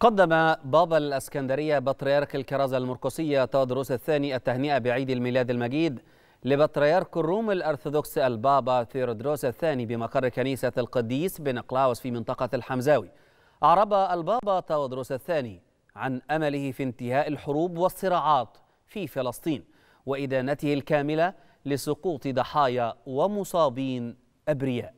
قدم بابا الأسكندرية بطريرك الكرازة المرقسية تودروس الثاني التهنئة بعيد الميلاد المجيد لبطريرك الروم الأرثوذكس البابا ثيودروس الثاني بمقر كنيسة القديس بنقلاوس في منطقة الحمزاوي أعرب البابا تودروس الثاني عن أمله في انتهاء الحروب والصراعات في فلسطين وإدانته الكاملة لسقوط ضحايا ومصابين أبرياء